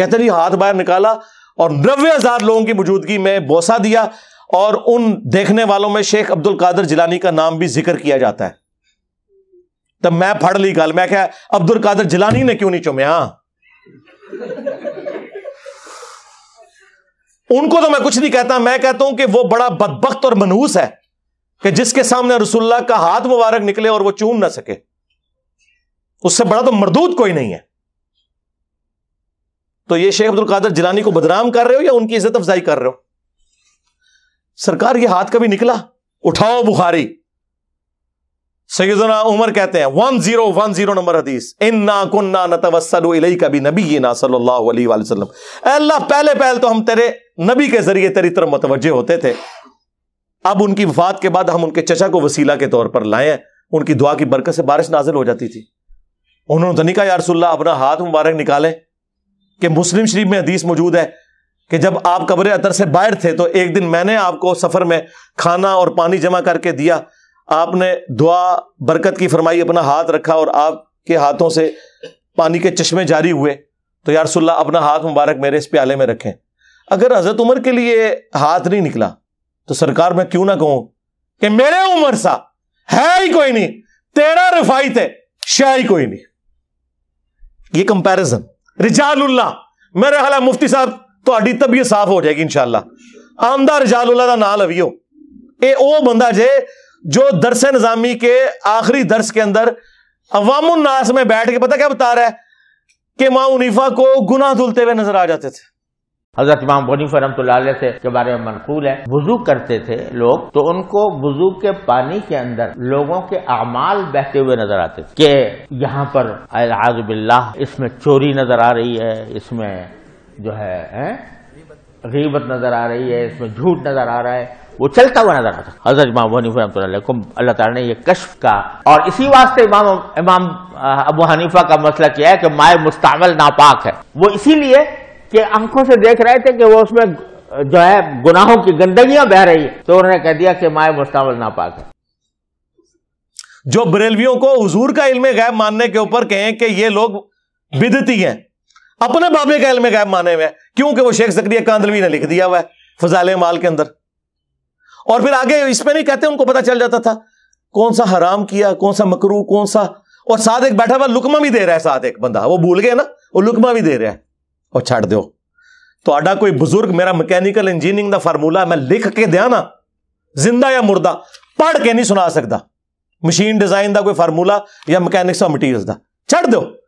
कहते जी हाथ बाहर निकाला और नब्बे हजार लोगों की मौजूदगी में बोसा दिया और उन देखने वालों में शेख अब्दुल कादर जिलानी का नाम भी जिक्र किया जाता है तब मैं फड़ ली गल मैं क्या अब्दुल कादर जिलानी ने क्यों नहीं चुमया हाँ। उनको तो मैं कुछ नहीं कहता मैं कहता हूं कि वो बड़ा बदबخت और मनहूस है कि जिसके सामने रसुल्ला का हाथ मुबारक निकले और वो चूम ना सके उससे बड़ा तो मरदूत कोई नहीं है तो ये शेख अब्दुल कादर जिलानी को बदनाम कर रहे हो या उनकी इज्जत अफजाई कर रहे हो सरकार ये हाथ कभी निकला उठाओ बुखारी सैदना उमर कहते हैं one zero one zero number हदीस इन ना कुन्ना न तवसल नतवसल कभी नबी ना सल्लाम अल्लाह पहले पहल तो हम तेरे नबी के जरिए तेरी तरफ मुतवजे होते थे अब उनकी वफात के बाद हम उनके चचा को वसीला के तौर पर लाए उनकी दुआ की बरकत से बारिश नाजिल हो जाती थी उन्होंने तो नहीं कहा यारसोल्ला अपना हाथ मुबारक निकालें कि मुस्लिम शरीफ में हदीस मौजूद है कि जब आप कब्र अतर से बाहर थे तो एक दिन मैंने आपको सफ़र में खाना और पानी जमा करके दिया आपने दुआ बरकत की फरमाई अपना हाथ रखा और आपके हाथों से पानी के चश्मे जारी हुए तो यारसोल्ला अपना हाथ मुबारक मेरे इस प्याले में रखें अगर हज़रत उम्र के लिए हाथ नहीं निकला तो सरकार मैं क्यों ना कहूं कि मेरे उम्र सा है ही कोई नहीं तेरा रिफाई है शह कोई नहीं ये कंपैरिजन ਰਜਾਲullah ਮੇਰੇ ਹਾਲਾ ਮੁਫਤੀ ਸਾਹਿਬ ਤੁਹਾਡੀ ਤਬੀਅਤ ਸਾਫ਼ ਹੋ ਜਾਏਗੀ ਇਨਸ਼ਾਅੱਲਾ ਆਮਦਾ ਰਜਾਲullah ਦਾ ਨਾਂ ਲਵਿਓ ਇਹ ਉਹ ਬੰਦਾ ਜੇ जो दरस निजामी के आखिरी दर्स के अंदर अवामुन्नास में बैठ के पता क्या बता रहा है कि माँ उनीफा को गुना धुलते हुए नजर आ जाते थे हजरत इमाम बनीफ रमत से के बारे में मनकूल है वजू करते थे लोग तो उनको वजू के पानी के अंदर लोगों के अमाल बहते हुए नजर आते थे कि यहाँ पर बिल्ला इसमें चोरी नजर आ रही है इसमें जो है, है? गरीबत नजर आ रही है इसमें झूठ नजर आ रहा है वो चलता हुआ नजर आता हजरत इमाम वनीफ रमत अल्लाह तला ने यह कश्फ का और इसी वास्ते इमाम इमाम अबू हनीफा का मसला क्या है कि माए मुस्तमल नापाक है वो इसीलिए कि आंखों से देख रहे थे कि वो उसमें जो है गुनाहों की गंदगियां बह रही है तो उन्होंने कह दिया कि माए मुस्तावल ना पाक है जो बरेलवियों को हजूर का इल्म गैब मानने के ऊपर कहें कि ये लोग बिदती हैं अपने बाबे का इल्म गैब माने हुए क्योंकि वो शेख जक्रिया कांदलवी ने लिख दिया हुआ है फजाल माल के अंदर और फिर आगे इस पर नहीं कहते उनको पता चल जाता था कौन सा हराम किया कौन सा मकरू कौन सा और साथ एक बैठा हुआ लुकमा भी दे रहा है साथ एक बंदा वो भूल गए ना वो लुकमा भी दे रहा है ਉਹ ਛੱਡ ਦਿਓ ਤੁਹਾਡਾ ਕੋਈ ਬਜ਼ੁਰਗ ਮੇਰਾ ਮਕੈਨੀਕਲ ਇੰਜੀਨੀਅਰਿੰਗ ਦਾ ਫਾਰਮੂਲਾ ਮੈਂ ਲਿਖ ਕੇ ਦਿਆਂ ਨਾ ਜ਼ਿੰਦਾ ਜਾਂ ਮੁਰਦਾ ਪੜ੍ਹ ਕੇ ਨਹੀਂ ਸੁਣਾ ਸਕਦਾ ਮਸ਼ੀਨ ਡਿਜ਼ਾਈਨ ਦਾ ਕੋਈ ਫਾਰਮੂਲਾ ਜਾਂ ਮਕੈਨਿਕਸ ਆਫ ਮਟੀਰੀਅਲਸ ਦਾ ਛੱਡ ਦਿਓ